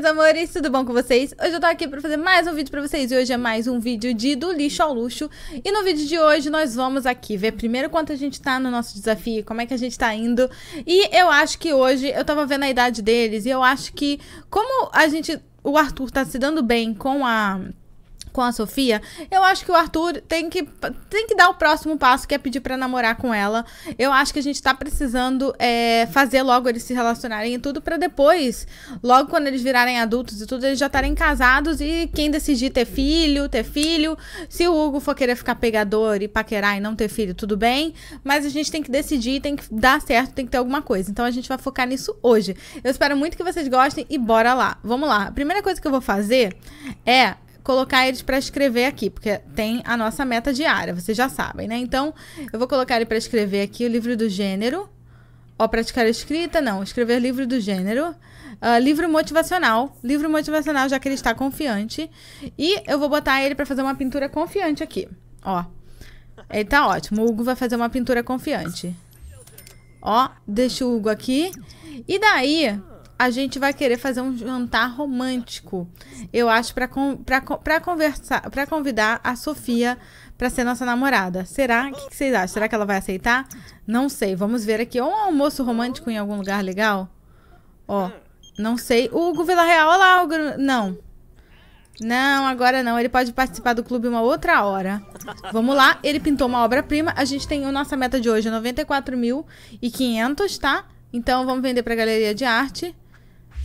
meus amores, tudo bom com vocês? Hoje eu tô aqui pra fazer mais um vídeo pra vocês e hoje é mais um vídeo de Do Lixo ao Luxo. E no vídeo de hoje nós vamos aqui ver primeiro quanto a gente tá no nosso desafio, como é que a gente tá indo. E eu acho que hoje, eu tava vendo a idade deles e eu acho que como a gente, o Arthur tá se dando bem com a com a Sofia, eu acho que o Arthur tem que, tem que dar o próximo passo, que é pedir para namorar com ela. Eu acho que a gente tá precisando é, fazer logo eles se relacionarem e tudo, para depois, logo quando eles virarem adultos e tudo, eles já estarem casados e quem decidir ter filho, ter filho. Se o Hugo for querer ficar pegador e paquerar e não ter filho, tudo bem, mas a gente tem que decidir, tem que dar certo, tem que ter alguma coisa. Então a gente vai focar nisso hoje. Eu espero muito que vocês gostem e bora lá. Vamos lá. A primeira coisa que eu vou fazer é colocar eles para escrever aqui, porque tem a nossa meta diária, vocês já sabem, né? Então, eu vou colocar ele para escrever aqui o livro do gênero. Ó, praticar a escrita, não, escrever livro do gênero. Uh, livro motivacional. Livro motivacional, já que ele está confiante. E eu vou botar ele para fazer uma pintura confiante aqui. Ó. Ele tá ótimo. O Hugo vai fazer uma pintura confiante. Ó, deixa o Hugo aqui. E daí, a gente vai querer fazer um jantar romântico. Eu acho para para conversar, para convidar a Sofia para ser nossa namorada. Será? O que, que, vocês acham? Será que ela vai aceitar? Não sei. Vamos ver aqui. Ou um almoço romântico em algum lugar legal. Ó, não sei. O Hugo Villarreal, olha lá, Não. Não, agora não. Ele pode participar do clube uma outra hora. Vamos lá. Ele pintou uma obra-prima. A gente tem a nossa meta de hoje, 94.500, tá? Então, vamos vender a galeria de arte.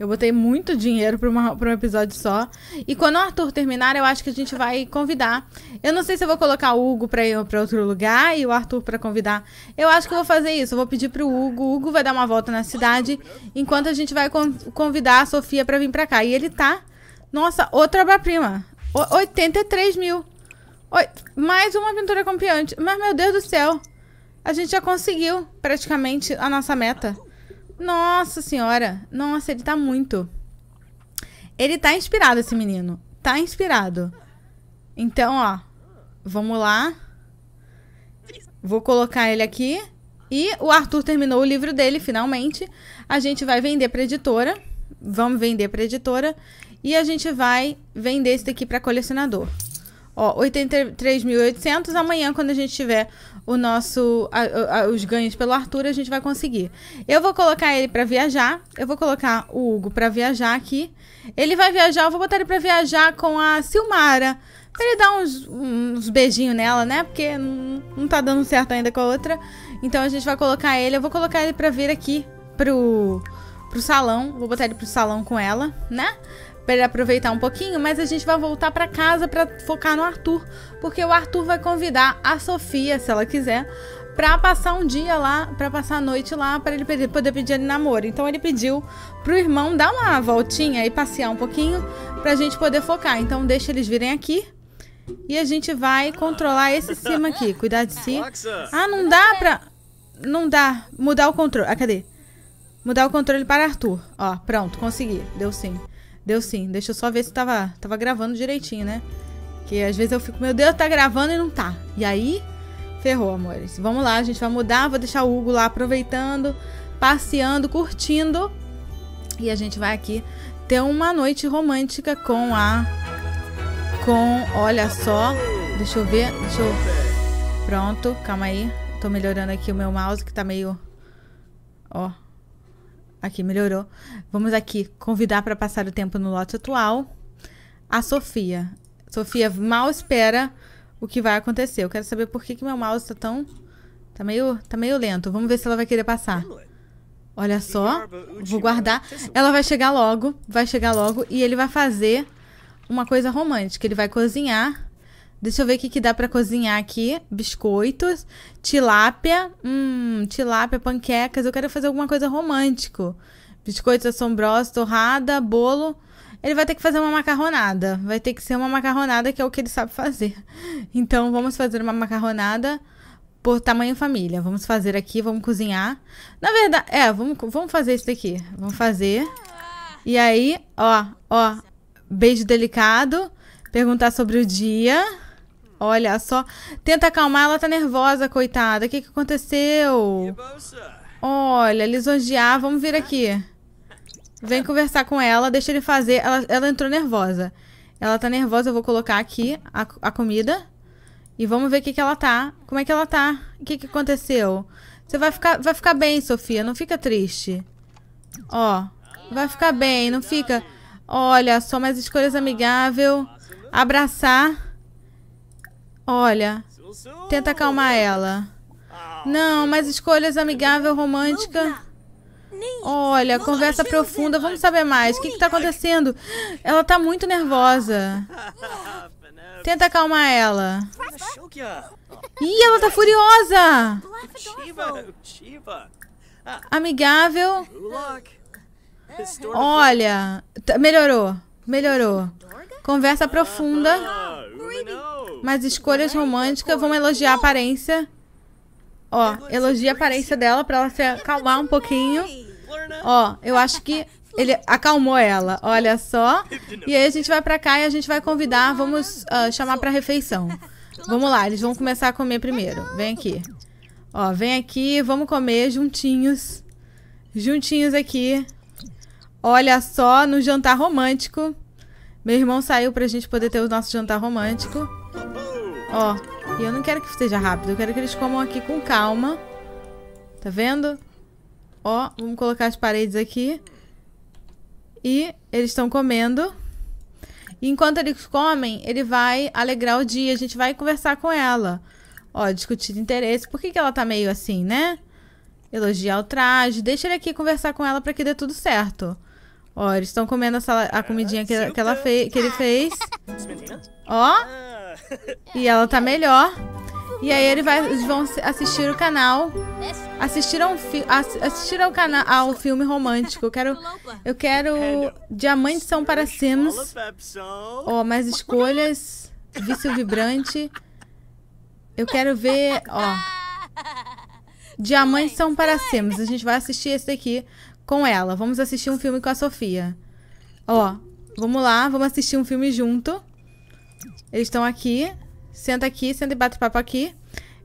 Eu botei muito dinheiro para um episódio só. E quando o Arthur terminar, eu acho que a gente vai convidar. Eu não sei se eu vou colocar o Hugo para ir para outro lugar e o Arthur para convidar. Eu acho que eu vou fazer isso. Eu vou pedir para o Hugo. O Hugo vai dar uma volta na cidade enquanto a gente vai convidar a Sofia para vir para cá. E ele tá. Nossa, outra obra-prima. 83 mil. mais uma pintura campeante. Mas, meu Deus do céu. A gente já conseguiu praticamente a nossa meta. Nossa senhora. Nossa, ele tá muito. Ele tá inspirado, esse menino. Tá inspirado. Então, ó. Vamos lá. Vou colocar ele aqui. E o Arthur terminou o livro dele, finalmente. A gente vai vender pra editora. Vamos vender pra editora. E a gente vai vender esse daqui pra colecionador. Ó, 83.800. Amanhã, quando a gente tiver o nosso a, a, os ganhos pelo Arthur, a gente vai conseguir. Eu vou colocar ele para viajar, eu vou colocar o Hugo para viajar aqui. Ele vai viajar, eu vou botar ele para viajar com a Silmara. Pra ele dar uns, uns beijinhos nela, né? Porque não, não tá dando certo ainda com a outra. Então a gente vai colocar ele, eu vou colocar ele pra vir aqui pro, pro salão. Vou botar ele pro salão com ela, né? para ele aproveitar um pouquinho, mas a gente vai voltar para casa para focar no Arthur, porque o Arthur vai convidar a Sofia, se ela quiser, para passar um dia lá, para passar a noite lá, para ele pedir, poder pedir ele namoro. Então ele pediu pro irmão dar uma voltinha e passear um pouquinho para a gente poder focar. Então deixa eles virem aqui. E a gente vai controlar esse cima aqui, cuidar de si. Ah, não dá pra... Não dá. Mudar o controle. Ah, cadê? Mudar o controle para Arthur. Ó, pronto, consegui. Deu sim. Deu sim. Deixa eu só ver se tava, tava gravando direitinho, né? Que às vezes eu fico, meu Deus, tá gravando e não tá. E aí, ferrou, amores. Vamos lá, a gente vai mudar. Vou deixar o Hugo lá aproveitando, passeando, curtindo. E a gente vai aqui ter uma noite romântica com a... Com, olha só, deixa eu ver, deixa eu... Pronto, calma aí. Tô melhorando aqui o meu mouse que tá meio... Ó, Aqui, melhorou. Vamos aqui convidar para passar o tempo no lote atual a Sofia. Sofia mal espera o que vai acontecer. Eu quero saber por que, que meu mouse tá tão. Tá meio, tá meio lento. Vamos ver se ela vai querer passar. Olha só. Vou guardar. Ela vai chegar logo. Vai chegar logo. E ele vai fazer uma coisa romântica. Ele vai cozinhar Deixa eu ver o que, que dá para cozinhar aqui. Biscoitos, tilápia. Hum, tilápia, panquecas. Eu quero fazer alguma coisa romântico. Biscoitos assombrosos, torrada, bolo. Ele vai ter que fazer uma macarronada. Vai ter que ser uma macarronada, que é o que ele sabe fazer. Então, vamos fazer uma macarronada por tamanho família. Vamos fazer aqui, vamos cozinhar. Na verdade, é, vamos, vamos fazer isso daqui. Vamos fazer. E aí, ó, ó. Beijo delicado. Perguntar sobre o dia. Olha só. Tenta acalmar, ela tá nervosa, coitada. O que, que aconteceu? Olha, lisonjear. Vamos vir aqui. Vem conversar com ela, deixa ele fazer. Ela, ela entrou nervosa. Ela tá nervosa, eu vou colocar aqui a, a comida. E vamos ver o que, que ela tá. Como é que ela tá? O que, que aconteceu? Você vai ficar, vai ficar bem, Sofia. Não fica triste. Ó, vai ficar bem, não fica... Olha, só mais escolhas amigável. Abraçar. Olha, tenta acalmar ela. Não, mas escolhas amigável, romântica. Olha, conversa profunda. Vamos saber mais. O que está acontecendo? Ela está muito nervosa. Tenta acalmar ela. Ih, ela está furiosa. Amigável. Olha, tá, melhorou. Melhorou. Conversa ah, profunda, mas escolhas é românticas vão elogiar a aparência. Ó, elogia a aparência dela para ela se acalmar um pouquinho. Ó, eu acho que ele acalmou ela, olha só. E aí a gente vai para cá e a gente vai convidar, vamos uh, chamar para refeição. Vamos lá, eles vão começar a comer primeiro. Vem aqui. Ó, vem aqui, vamos comer juntinhos. Juntinhos aqui. Olha só, no jantar romântico. Meu irmão saiu pra gente poder ter o nosso jantar romântico. Ó, e eu não quero que esteja rápido, eu quero que eles comam aqui com calma. Tá vendo? Ó, vamos colocar as paredes aqui. E eles estão comendo. E enquanto eles comem, ele vai alegrar o dia. A gente vai conversar com ela. Ó, discutir interesse. Por que, que ela tá meio assim, né? Elogiar o traje. Deixa ele aqui conversar com ela para que dê tudo certo. Ó, eles estão comendo a, sala, ah, a comidinha que, que, ela fei, que ele ah. fez. Ó. Ah. E ela tá melhor. E aí ele vai, eles vão assistir o canal. Assistir, um fi, assistir ao canal ao filme romântico. Eu quero. Eu quero. Diamantes são para Sims. Ó, mais escolhas. Vício vibrante. Eu quero ver. Ó. Diamantes são para Sims. A gente vai assistir esse daqui com ela. Vamos assistir um filme com a Sofia. Ó, vamos lá, vamos assistir um filme junto. Eles estão aqui. Senta aqui, senta e bate papo aqui.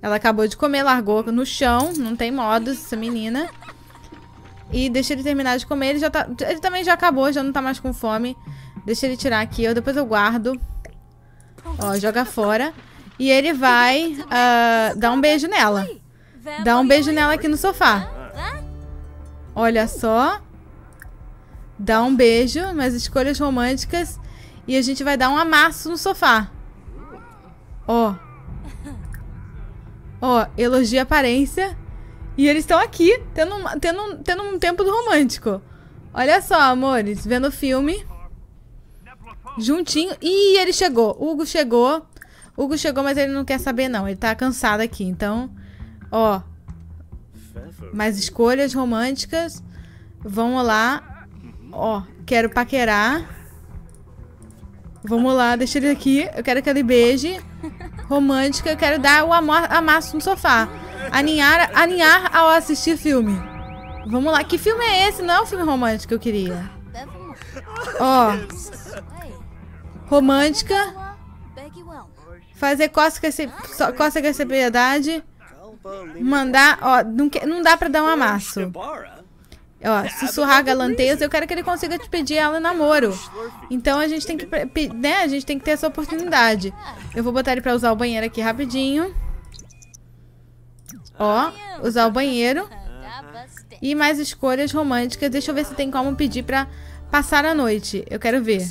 Ela acabou de comer, largou no chão. Não tem modos, essa menina. E deixa ele terminar de comer. Ele, já tá, ele também já acabou, já não tá mais com fome. Deixa ele tirar aqui. Eu, depois eu guardo. Ó, joga fora. E ele vai uh, dar um beijo nela. Dá um beijo nela aqui no sofá. Olha só. Dá um beijo, nas escolhas românticas. E a gente vai dar um amasso no sofá. Ó. Ó, elogia a aparência. E eles estão aqui, tendo, um, tendo, tendo um tempo romântico. Olha só, amores, vendo o filme. Juntinho. Ih, ele chegou. Hugo chegou. Hugo chegou, mas ele não quer saber, não. Ele tá cansado aqui, então... Ó, mas escolhas românticas Vamos lá. Ó, quero paquerar. Vamos lá, deixa ele aqui. Eu quero que ele beije. Romântica, eu quero dar o amasso no sofá. Aninhar, aninhar ao assistir filme. Vamos lá, que filme é esse? Não é o filme romântico que eu queria. Ó. Romântica. Fazer costa com sem piedade. Mandar, ó, não, que, não dá pra dar um amasso. Ó, é, sussurrar é galanteza, eu quero que ele consiga te pedir ela namoro. Então a gente tem que, né, a gente tem que ter essa oportunidade. Eu vou botar ele pra usar o banheiro aqui rapidinho. Ó, usar o banheiro. E mais escolhas românticas. Deixa eu ver se tem como pedir pra passar a noite. Eu quero ver.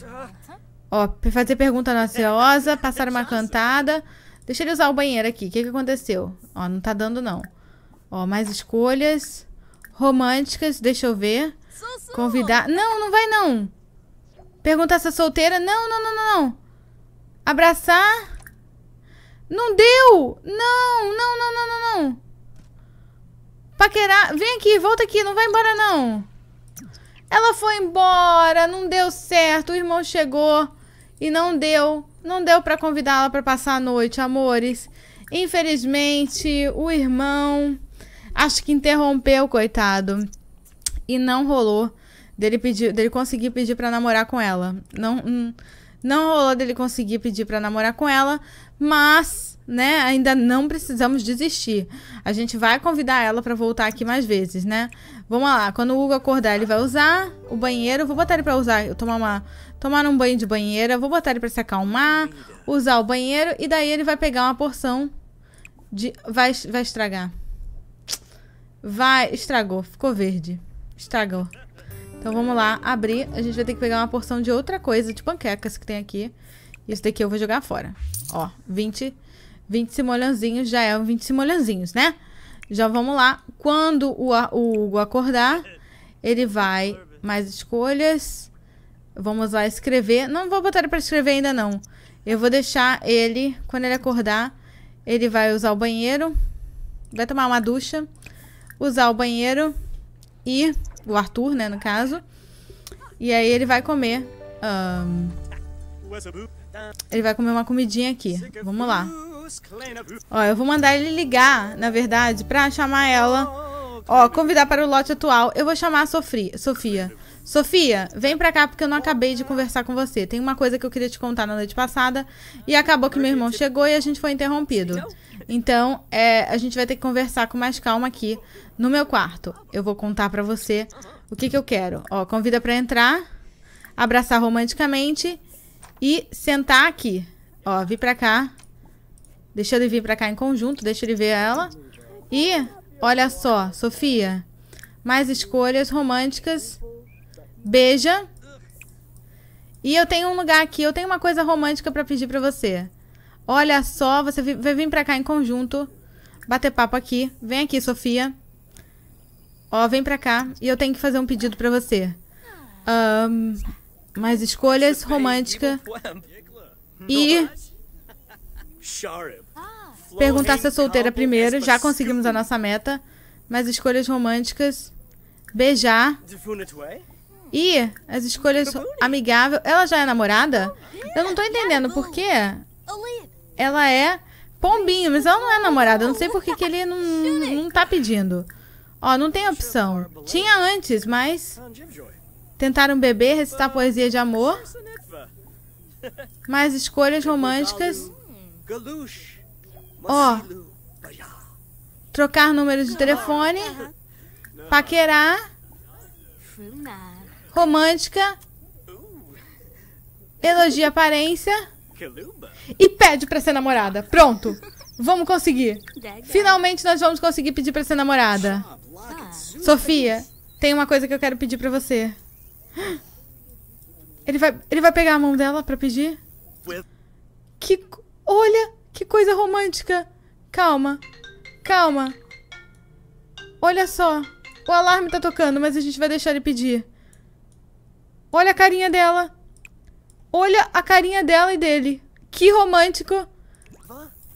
Ó, fazer pergunta ansiosa, passar uma cantada Deixa ele usar o banheiro aqui. O que, que aconteceu? Ó, não tá dando, não. Ó, mais escolhas. Românticas, deixa eu ver. Convidar. Não, não vai, não. Perguntar se é solteira. Não, não, não, não, não. Abraçar. Não deu! Não, não, não, não, não, não. Paquerar. Vem aqui, volta aqui. Não vai embora, não. Ela foi embora, não deu certo. O irmão chegou e não deu não deu para convidá-la para passar a noite, amores. Infelizmente, o irmão acho que interrompeu, coitado. E não rolou dele pedir, dele conseguir pedir para namorar com ela. Não hum, não rolou dele conseguir pedir para namorar com ela, mas, né, ainda não precisamos desistir. A gente vai convidar ela para voltar aqui mais vezes, né? Vamos lá, quando o Hugo acordar, ele vai usar o banheiro. Vou botar ele pra usar, eu tomar uma. Tomar um banho de banheira. Vou botar ele pra se acalmar. Usar o banheiro. E daí ele vai pegar uma porção de. Vai, vai estragar. Vai. Estragou. Ficou verde. Estragou. Então vamos lá, abrir. A gente vai ter que pegar uma porção de outra coisa, de panquecas que tem aqui. Isso daqui eu vou jogar fora. Ó, 20, 20 simoleãozinhos já é um 20 simoleãozinhos, né? Já vamos lá. Quando o, o Hugo acordar, ele vai. Mais escolhas. Vamos lá escrever. Não vou botar ele para escrever ainda, não. Eu vou deixar ele, quando ele acordar, ele vai usar o banheiro. Vai tomar uma ducha. Usar o banheiro. E. O Arthur, né, no caso. E aí ele vai comer. Um, ele vai comer uma comidinha aqui. Vamos lá. Ó, eu vou mandar ele ligar, na verdade, pra chamar ela. Ó, convidar para o lote atual. Eu vou chamar a Sofri Sofia. Sofia, vem pra cá porque eu não acabei de conversar com você. Tem uma coisa que eu queria te contar na noite passada e acabou que meu irmão chegou e a gente foi interrompido. Então, é, a gente vai ter que conversar com mais calma aqui no meu quarto. Eu vou contar pra você o que, que eu quero. Ó, convida pra entrar, abraçar romanticamente e sentar aqui. Ó, vi pra cá. Deixa ele vir pra cá em conjunto, deixa ele ver ela. E, olha só, Sofia. Mais escolhas românticas. Beija. E eu tenho um lugar aqui, eu tenho uma coisa romântica pra pedir pra você. Olha só, você vai vir pra cá em conjunto. Bater papo aqui. Vem aqui, Sofia. Ó, vem pra cá. E eu tenho que fazer um pedido pra você. Um, mais escolhas tá românticas E ah. Perguntar se é solteira primeiro, já conseguimos a nossa meta. Mas escolhas românticas, beijar. E as escolhas amigáveis. Ela já é namorada? Eu não tô entendendo por quê. Ela é pombinho, mas ela não é namorada. Eu não sei por que, que ele não, não tá pedindo. Ó, não tem opção. Tinha antes, mas. Ah, tentaram beber, recitar poesia de amor. Mais escolhas românticas. Ó. Trocar números de telefone. Paquerar. Romântica. Elogia aparência. E pede pra ser namorada. Pronto. Vamos conseguir. Finalmente nós vamos conseguir pedir pra ser namorada. Ah. Sofia, tem uma coisa que eu quero pedir pra você. Ele vai, ele vai pegar a mão dela pra pedir? Que... Olha, que coisa romântica. Calma, calma. Olha só. O alarme tá tocando, mas a gente vai deixar ele pedir. Olha a carinha dela. Olha a carinha dela e dele. Que romântico.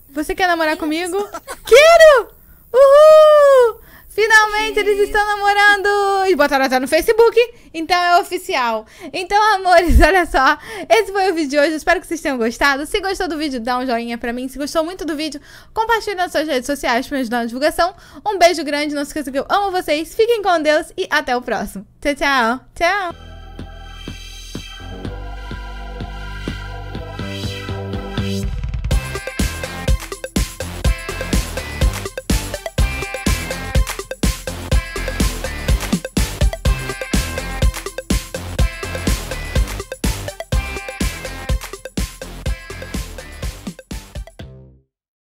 Você quer namorar comigo? Quero! Uhul! Finalmente eles estão namorando! E botaram até no Facebook, então é oficial. Então, amores, olha só, esse foi o vídeo de hoje. Espero que vocês tenham gostado. Se gostou do vídeo, dá um joinha pra mim. Se gostou muito do vídeo, compartilhe nas suas redes sociais pra me ajudar na divulgação. Um beijo grande, não se esqueça que eu amo vocês. Fiquem com Deus e até o próximo. Tchau, tchau. Tchau.